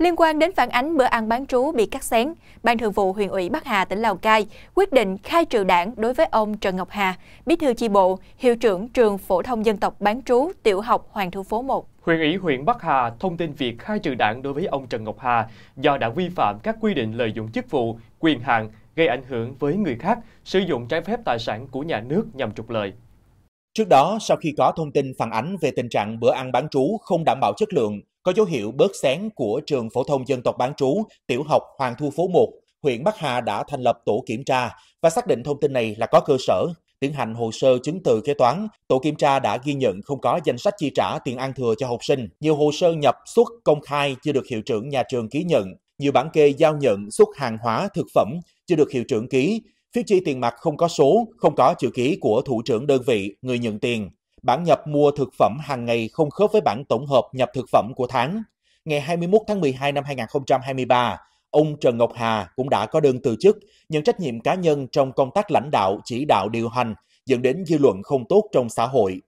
Liên quan đến phản ánh bữa ăn bán trú bị cắt xén, Ban Thường vụ huyện ủy Bắc Hà tỉnh Lào Cai quyết định khai trừ đảng đối với ông Trần Ngọc Hà, bí thư chi bộ, hiệu trưởng trường phổ thông dân tộc bán trú tiểu học Hoàng Thu Phố 1. Huyện ủy huyện Bắc Hà thông tin việc khai trừ đảng đối với ông Trần Ngọc Hà do đã vi phạm các quy định lợi dụng chức vụ, quyền hạn, gây ảnh hưởng với người khác, sử dụng trái phép tài sản của nhà nước nhằm trục lợi. Trước đó, sau khi có thông tin phản ánh về tình trạng bữa ăn bán trú không đảm bảo chất lượng, có dấu hiệu bớt sáng của trường phổ thông dân tộc bán trú tiểu học Hoàng Thu Phố 1, huyện Bắc Hà đã thành lập tổ kiểm tra và xác định thông tin này là có cơ sở. Tiến hành hồ sơ chứng từ kế toán, tổ kiểm tra đã ghi nhận không có danh sách chi trả tiền ăn thừa cho học sinh. Nhiều hồ sơ nhập xuất công khai chưa được hiệu trưởng nhà trường ký nhận. Nhiều bản kê giao nhận xuất hàng hóa thực phẩm chưa được hiệu trưởng ký. Phiếu chi tiền mặt không có số, không có chữ ký của thủ trưởng đơn vị, người nhận tiền bản nhập mua thực phẩm hàng ngày không khớp với bản tổng hợp nhập thực phẩm của tháng. Ngày 21 tháng 12 năm 2023, ông Trần Ngọc Hà cũng đã có đơn từ chức, nhận trách nhiệm cá nhân trong công tác lãnh đạo, chỉ đạo điều hành, dẫn đến dư luận không tốt trong xã hội.